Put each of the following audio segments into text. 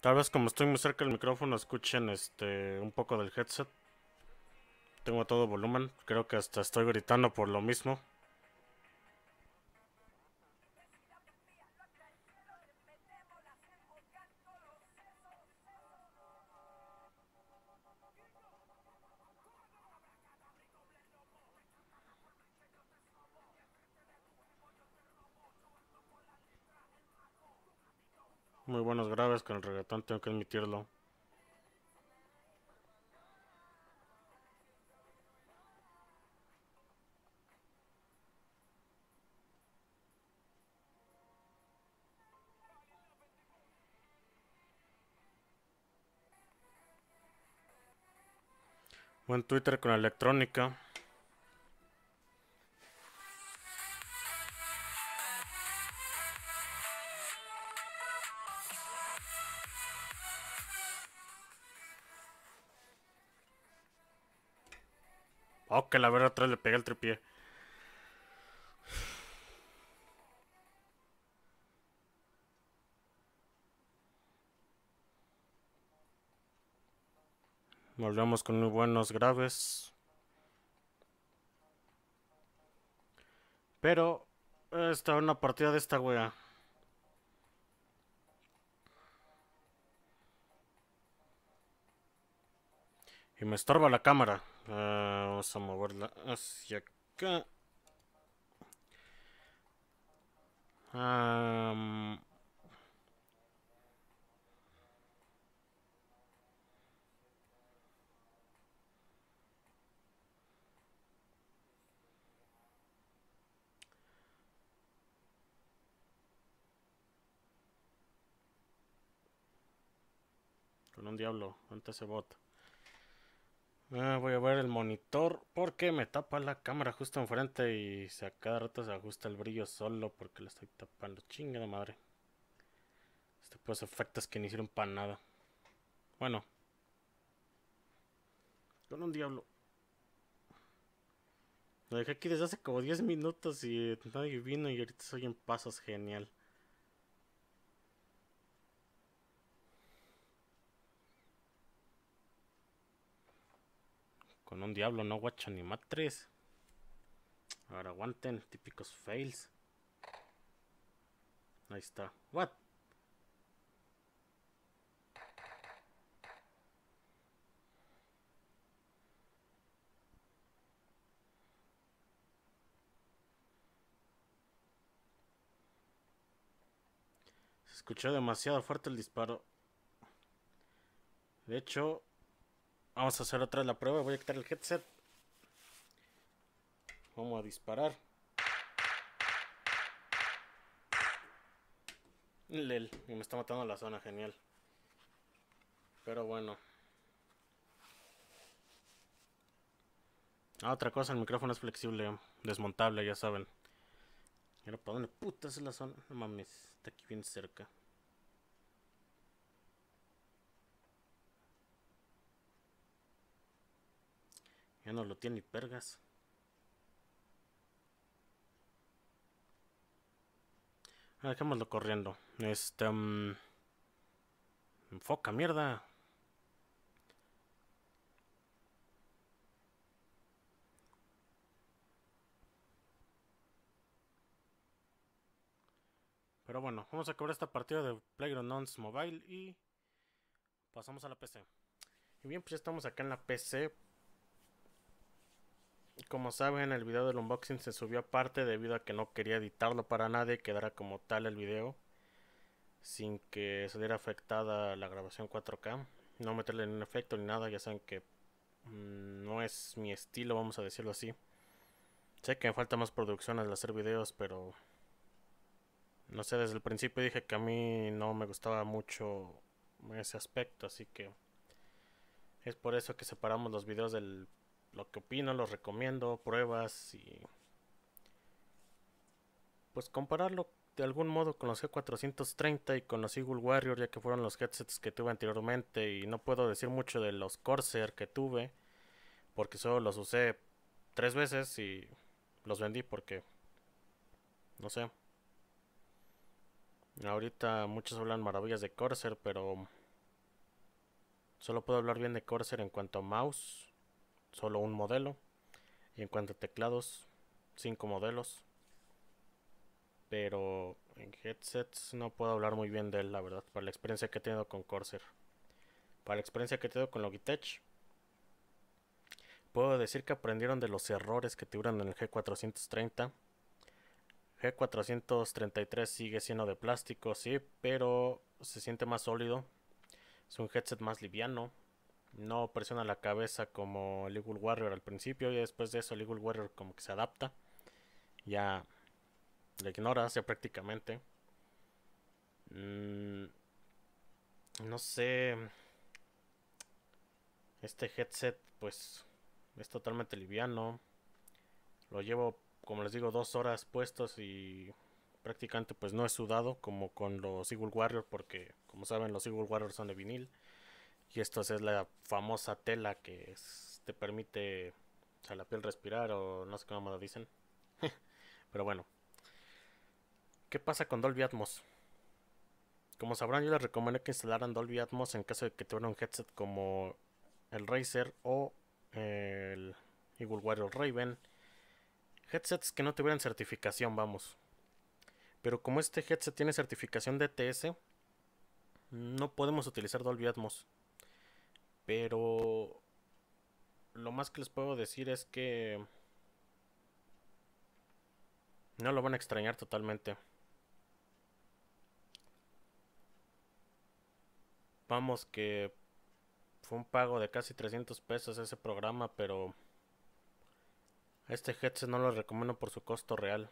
Tal vez como estoy muy cerca del micrófono escuchen este un poco del headset. Tengo todo volumen, creo que hasta estoy gritando por lo mismo. con el reggaetón, tengo que admitirlo. Buen Twitter con electrónica. que la verdad atrás le pega el tripié. Volvemos con muy buenos graves. Pero esta es una partida de esta wea. Y me estorba la cámara. Ah, vamos a moverla hacia acá. con un diablo, antes se bota. Ah, voy a ver el monitor porque me tapa la cámara justo enfrente y se a cada rato se ajusta el brillo solo porque lo estoy tapando. Chinga de madre. Este pues efectos que no hicieron para nada. Bueno. Con un diablo. Lo dejé aquí desde hace como 10 minutos y nadie vino y ahorita soy en pasos genial. Con un diablo no guacho ni matres. Ahora aguanten, típicos fails. Ahí está. What? Se escuchó demasiado fuerte el disparo. De hecho, Vamos a hacer otra la prueba. Voy a quitar el headset. Vamos a disparar. Lel, me está matando la zona, genial. Pero bueno. Ah, otra cosa, el micrófono es flexible, desmontable, ya saben. Mira, ¿para dónde putas es la zona? No mames, está aquí bien cerca. Ya no lo tiene ni pergas. Ah, dejémoslo corriendo. Este. Mm, enfoca, mierda. Pero bueno, vamos a cobrar esta partida de Playground PlayerUnknown's Mobile y pasamos a la PC. Y bien, pues ya estamos acá en la PC como saben, el video del unboxing se subió aparte debido a que no quería editarlo para nadie y quedara como tal el video sin que se diera afectada la grabación 4K. No meterle ningún efecto ni nada, ya saben que mm, no es mi estilo, vamos a decirlo así. Sé que me falta más producción al hacer videos, pero no sé, desde el principio dije que a mí no me gustaba mucho ese aspecto, así que es por eso que separamos los videos del lo que opino, los recomiendo, pruebas y pues compararlo de algún modo con los G430 y con los Eagle Warrior ya que fueron los headsets que tuve anteriormente y no puedo decir mucho de los Corsair que tuve porque solo los usé tres veces y los vendí porque no sé. Ahorita muchos hablan maravillas de Corsair, pero solo puedo hablar bien de Corsair en cuanto a mouse solo un modelo. Y en cuanto a teclados, cinco modelos. Pero en headsets no puedo hablar muy bien de él, la verdad, para la experiencia que he tenido con Corsair. Para la experiencia que he tenido con Logitech, puedo decir que aprendieron de los errores que tuvieron en el G430. G433 sigue siendo de plástico, sí, pero se siente más sólido. Es un headset más liviano no presiona la cabeza como el Eagle Warrior al principio y después de eso el Eagle Warrior como que se adapta. Ya le ignora hacia prácticamente. Mm, no sé. Este headset pues es totalmente liviano. Lo llevo, como les digo, dos horas puestos y prácticamente pues no he sudado como con los Eagle Warrior porque como saben los Eagle warriors son de vinil. Y esto es la famosa tela que te permite a la piel respirar o no sé cómo lo dicen. Pero bueno. ¿Qué pasa con Dolby Atmos? Como sabrán, yo les recomendé que instalaran Dolby Atmos en caso de que tuvieran un headset como el Razer o el Eagle Warrior Raven. Headsets que no tuvieran certificación, vamos. Pero como este headset tiene certificación DTS, e no podemos utilizar Dolby Atmos. Pero lo más que les puedo decir es que no lo van a extrañar totalmente. Vamos que fue un pago de casi 300 pesos ese programa, pero este headset no lo recomiendo por su costo real.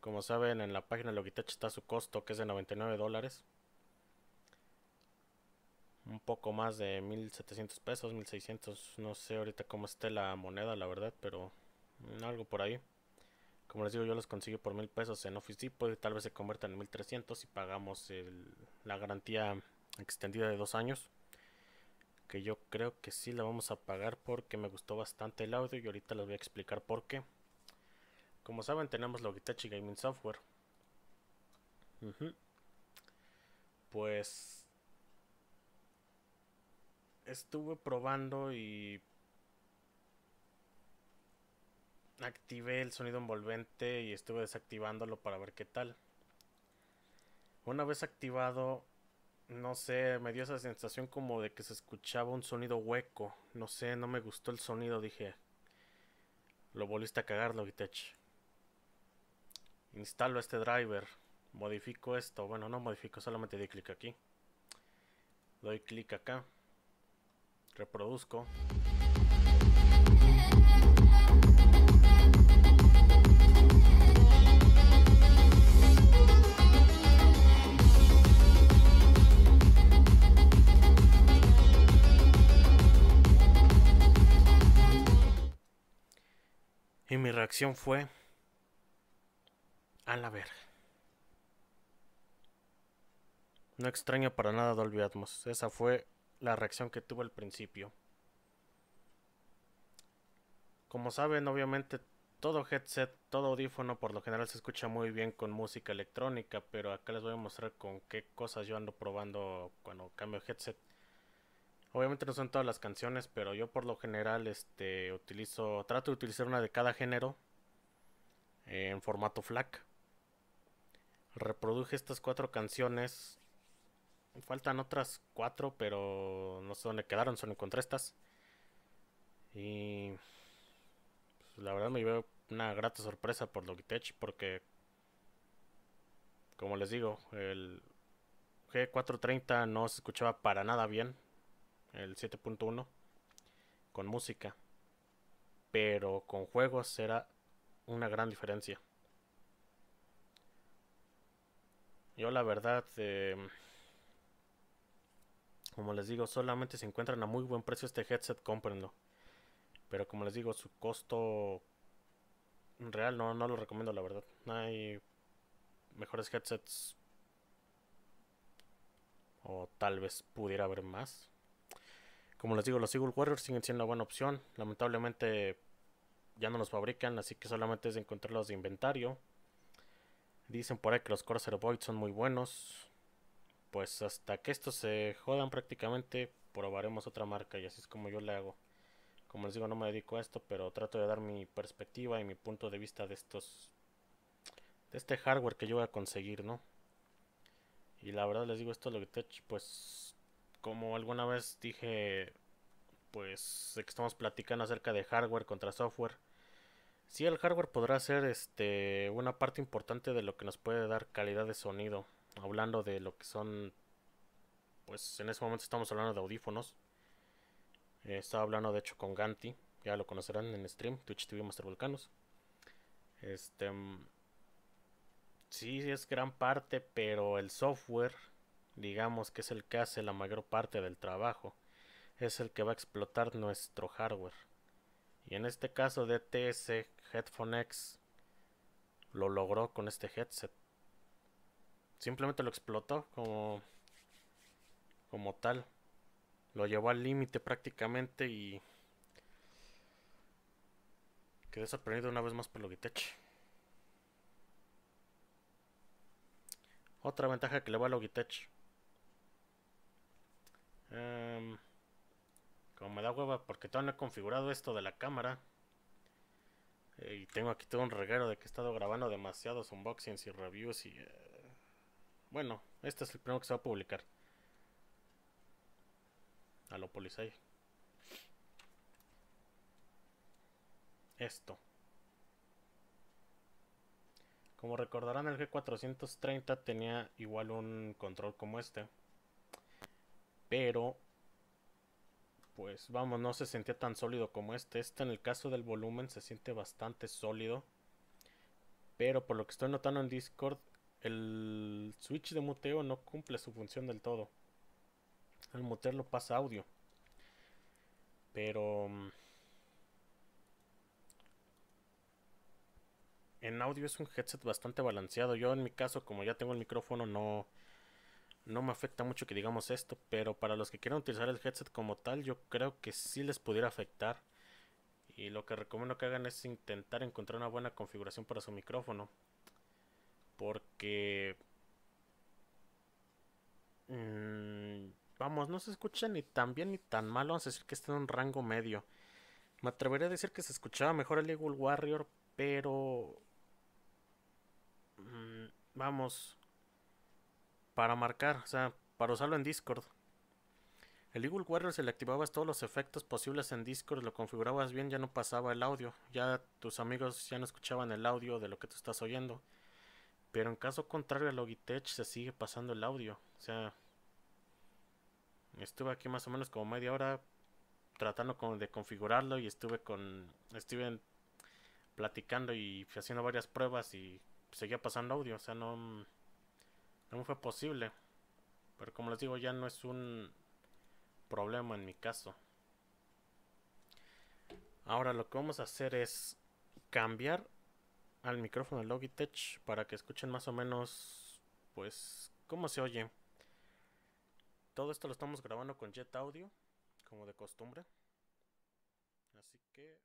Como saben, en la página Logitech está su costo, que es de 99 dólares un poco más de 1700 pesos, 1600, no sé ahorita cómo esté la moneda, la verdad, pero algo por ahí. Como les digo, yo los consigo por mil pesos en Office Depot y tal vez se conviertan en 1300 si pagamos la garantía extendida de dos años. Que yo creo que sí la vamos a pagar porque me gustó bastante el audio y ahorita les voy a explicar por qué. Como saben, tenemos Logitech y Gaming Software. Pues estuve probando y activé el sonido envolvente y estuve desactivándolo para ver qué tal. Una vez activado, no sé, me dio esa sensación como de que se escuchaba un sonido hueco. No sé, no me gustó el sonido, dije. Lo volviste a cagar, Logitech. Instalo este driver. Modifico esto. Bueno, no modifico, solamente di clic aquí. Doy clic acá reproduzco. Y mi reacción fue a la verga. No extraña para nada Dolby Atmos. Esa fue la reacción que tuvo al principio. Como saben, obviamente todo headset, todo audífono por lo general se escucha muy bien con música electrónica, pero acá les voy a mostrar con qué cosas yo ando probando cuando cambio headset. Obviamente no son todas las canciones, pero yo por lo general este, utilizo, trato de utilizar una de cada género eh, en formato FLAC. Reproduje estas cuatro canciones Faltan otras cuatro, pero no sé dónde quedaron, solo encontré estas. Y pues, la verdad me llevé una grata sorpresa por Logitech, porque, como les digo, el G430 no se escuchaba para nada bien, el 7.1, con música, pero con juegos era una gran diferencia. Yo la verdad... Eh, como les digo, solamente se encuentran a muy buen precio este headset, cómprenlo. Pero como les digo, su costo real no, no lo recomiendo, la verdad. Hay mejores headsets. O tal vez pudiera haber más. Como les digo, los Eagle Warriors siguen siendo una buena opción. Lamentablemente ya no los fabrican, así que solamente es encontrarlos de inventario. Dicen por ahí que los Corsair Void son muy buenos pues hasta que estos se jodan prácticamente, probaremos otra marca y así es como yo le hago. Como les digo, no me dedico a esto, pero trato de dar mi perspectiva y mi punto de vista de estos de este hardware que yo voy a conseguir, ¿no? Y la verdad les digo esto Logitech, pues como alguna vez dije, pues que estamos platicando acerca de hardware contra software. Si el hardware podrá ser este una parte importante de lo que nos puede dar calidad de sonido hablando de lo que son, pues en este momento estamos hablando de audífonos. Eh, estaba hablando de hecho con Ganti, ya lo conocerán en stream, Twitch TV Master Volcanos. Este, mm, sí, es gran parte, pero el software, digamos que es el que hace la mayor parte del trabajo, es el que va a explotar nuestro hardware. Y en este caso DTS Headphone X lo logró con este headset simplemente lo explotó como, como tal. Lo llevó al límite prácticamente y quedé sorprendido una vez más por Logitech. Otra ventaja que le va a Logitech. Em, como me da hueva porque todavía no he configurado esto de la cámara. Eh, y tengo aquí todo un reguero de que he estado grabando demasiados unboxings y reviews y... Eh, bueno, este es el primero que se va a publicar. A lo Esto. Como recordarán, el G430 tenía igual un control como este. Pero, pues vamos, no se sentía tan sólido como este. Este en el caso del volumen se siente bastante sólido. Pero por lo que estoy notando en Discord, el switch de muteo no cumple su función del todo. Al lo pasa audio. Pero... Mm, en audio es un headset bastante balanceado. Yo en mi caso, como ya tengo el micrófono, no, no me afecta mucho que digamos esto. Pero para los que quieran utilizar el headset como tal, yo creo que sí les pudiera afectar. Y lo que recomiendo que hagan es intentar encontrar una buena configuración para su micrófono. Porque... Mm, vamos, no se escucha ni tan bien ni tan mal. Vamos a decir que está en un rango medio. Me atrevería a decir que se escuchaba mejor el Eagle Warrior, pero... Mm, vamos. Para marcar, o sea, para usarlo en Discord. El Eagle Warrior se le activabas todos los efectos posibles en Discord, lo configurabas bien, ya no pasaba el audio, ya tus amigos ya no escuchaban el audio de lo que tú estás oyendo. Pero en caso contrario a Logitech se sigue pasando el audio. O sea, estuve aquí más o menos como media hora tratando de configurarlo y estuve con estuve platicando y haciendo varias pruebas y seguía pasando audio. O sea, no, no me fue posible. Pero como les digo, ya no es un problema en mi caso. Ahora lo que vamos a hacer es cambiar al micrófono Logitech para que escuchen más o menos pues cómo se oye. Todo esto lo estamos grabando con Jet Audio, como de costumbre. Así que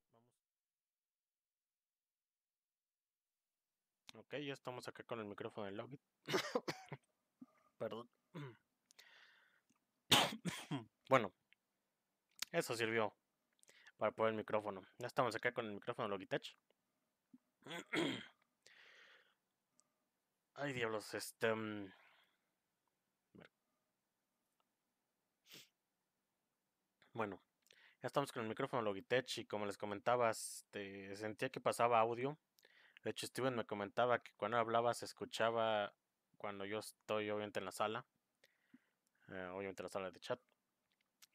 vamos. Ok, ya estamos acá con el micrófono de Logitech. Perdón. bueno, eso sirvió para poner el micrófono. Ya estamos acá con el micrófono Logitech. Ay, diablos, este... Mm. Bueno, ya estamos con el micrófono Logitech y como les comentaba, este, sentía que pasaba audio. De hecho, Steven me comentaba que cuando hablaba se escuchaba cuando yo estoy obviamente en la sala. Eh, obviamente en la sala de chat.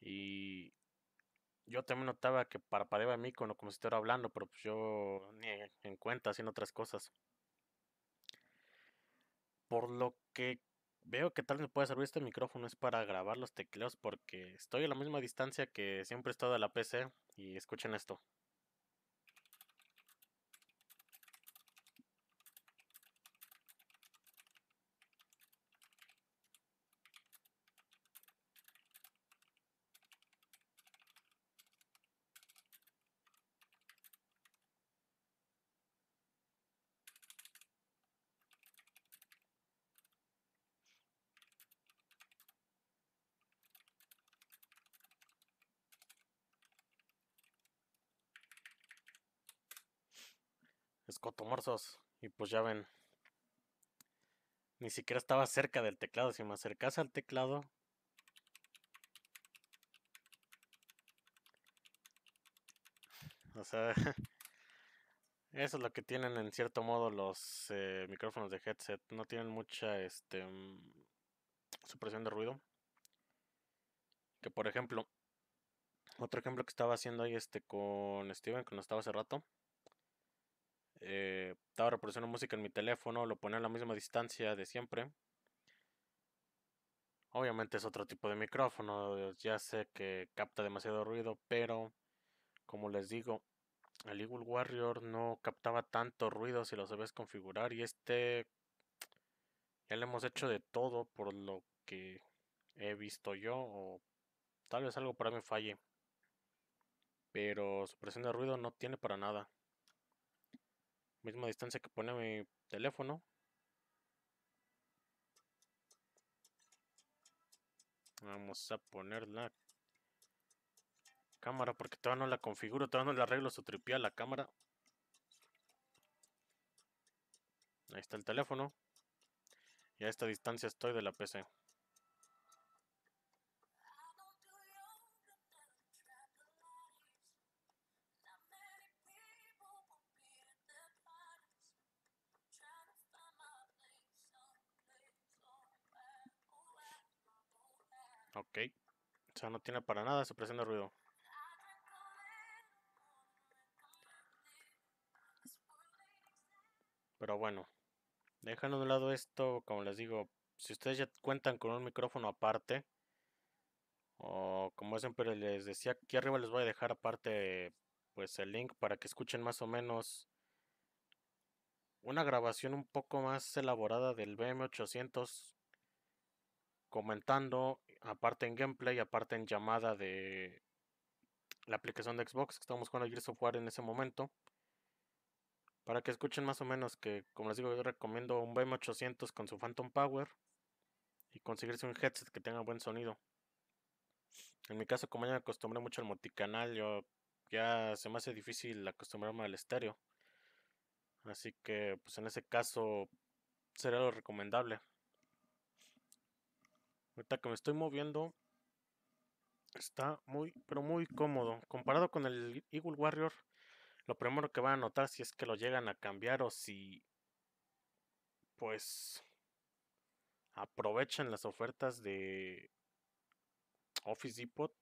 Y yo también notaba que parpadeaba mi icono como si estuviera hablando, pero pues yo ni en cuenta haciendo otras cosas. Por lo que veo que tal vez me pueda servir este micrófono es para grabar los tecleos porque estoy a la misma distancia que siempre he estado de la PC y escuchen esto. Cotomorzos Y pues ya ven. Ni siquiera estaba cerca del teclado. Si me acercase al teclado. O sea. Eso es lo que tienen en cierto modo los eh, micrófonos de headset. No tienen mucha este, mm, supresión de ruido. Que por ejemplo, otro ejemplo que estaba haciendo ahí este con Steven, cuando estaba hace rato. Eh, estaba reproduciendo música en mi teléfono, lo ponía a la misma distancia de siempre. Obviamente es otro tipo de micrófono, ya sé que capta demasiado ruido, pero como les digo, el Eagle Warrior no captaba tanto ruido si lo sabes configurar y este ya le hemos hecho de todo por lo que he visto yo o tal vez algo para mí falle. Pero supresión de ruido no tiene para nada misma distancia que pone mi teléfono. Vamos a poner la cámara porque todavía no la configuro, todavía no le arreglo su tripia a la cámara. Ahí está el teléfono. Y a esta distancia estoy de la PC. Ok. O sea, no tiene para nada supresión de ruido. Pero bueno, dejando de lado esto, como les digo, si ustedes ya cuentan con un micrófono aparte, o como siempre les decía, aquí arriba les voy a dejar aparte pues el link para que escuchen más o menos una grabación un poco más elaborada del BM800 comentando aparte en gameplay, aparte en llamada de la aplicación de Xbox, que estamos jugando Gears of War en ese momento. Para que escuchen más o menos que, como les digo, yo recomiendo un BM800 con su Phantom Power y conseguirse un headset que tenga buen sonido. En mi caso, como ya me acostumbré mucho al multicanal, yo ya se me hace difícil acostumbrarme al estéreo. Así que, pues en ese caso, sería lo recomendable. Ahorita que me estoy moviendo, está muy, pero muy cómodo. Comparado con el Eagle Warrior, lo primero que van a notar si es que lo llegan a cambiar o si, pues, aprovechan las ofertas de Office Depot.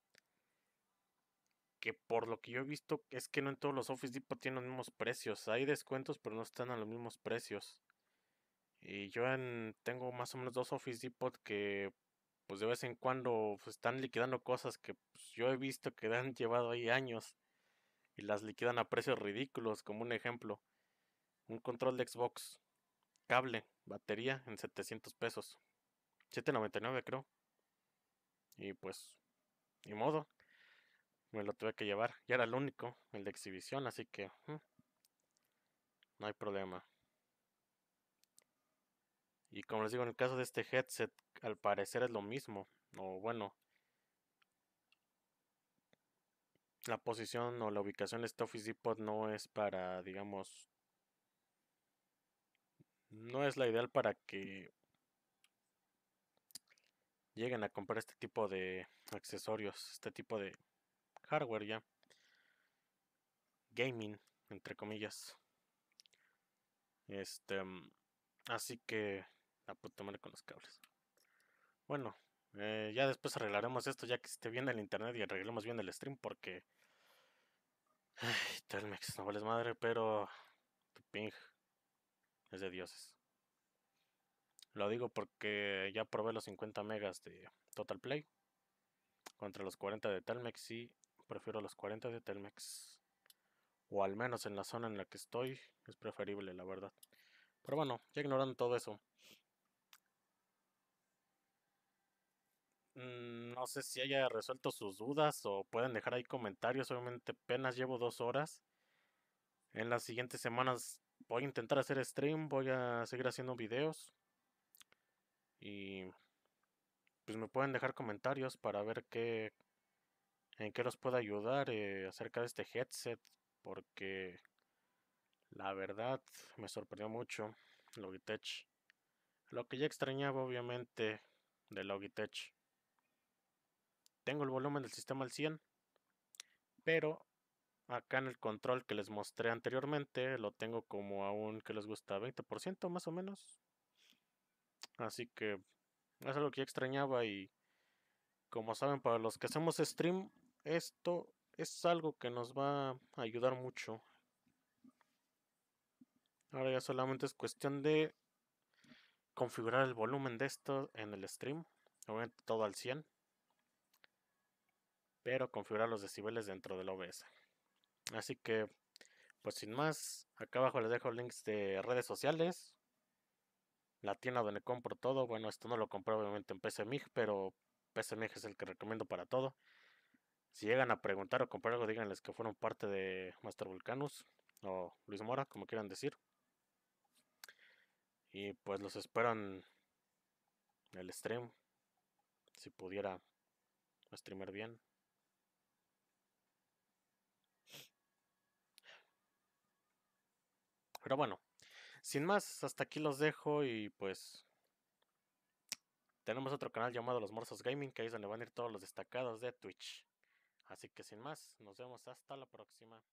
Que por lo que yo he visto es que no en todos los Office Depot tienen los mismos precios. Hay descuentos, pero no están a los mismos precios. Y yo tengo más o menos dos Office Depot que pues de vez en cuando pues, están liquidando cosas que pues, yo he visto que han llevado ahí años y las liquidan a precios ridículos, como un ejemplo, un control de Xbox, cable, batería en 700 pesos, 7.99 creo. Y pues, ni modo, me lo tuve que llevar, ya era el único, el de exhibición, así que mm, no hay problema. Y como les digo, en el caso de este headset, al parecer es lo mismo. O bueno, la posición o la ubicación de este Office Depot no es para, digamos, no es la ideal para que lleguen a comprar este tipo de accesorios, este tipo de hardware ya. Gaming, entre comillas. Este, mm, así que la puta madre con los cables. Bueno, eh, ya después arreglaremos esto ya que esté bien el internet y arreglemos bien el stream porque... Ay, Telmex, no vales madre, pero tu ping es de dioses. Lo digo porque ya probé los 50 megas de Total Play contra los 40 de Telmex y prefiero los 40 de Telmex. O al menos en la zona en la que estoy es preferible, la verdad. Pero bueno, ya ignorando todo eso, Mm, no sé si haya resuelto sus dudas o pueden dejar ahí comentarios. Obviamente apenas llevo dos horas. En las siguientes semanas voy a intentar hacer stream, voy a seguir haciendo videos. Y pues me pueden dejar comentarios para ver qué en qué los puedo ayudar eh, acerca de este headset porque la verdad me sorprendió mucho Logitech. Lo que ya extrañaba obviamente de Logitech tengo el volumen del sistema al 100, pero acá en el control que les mostré anteriormente lo tengo como aún que les gusta 20% más o menos. Así que es algo que ya extrañaba y como saben para los que hacemos stream esto es algo que nos va a ayudar mucho. Ahora ya solamente es cuestión de configurar el volumen de esto en el stream. Obviamente todo al 100 pero configurar los decibeles dentro del OBS. Así que, pues sin más, acá abajo les dejo links de redes sociales, la tienda donde compro todo. Bueno, esto no lo compré obviamente en PCMIG, pero PCMIG es el que recomiendo para todo. Si llegan a preguntar o comprar algo, díganles que fueron parte de Master Vulcanus o Luis Mora, como quieran decir. Y pues los esperan en el stream. Si pudiera streamer bien. Pero bueno, sin más, hasta aquí los dejo y pues tenemos otro canal llamado Los Morzos Gaming, que ahí es donde van a ir todos los destacados de Twitch. Así que sin más, nos vemos hasta la próxima.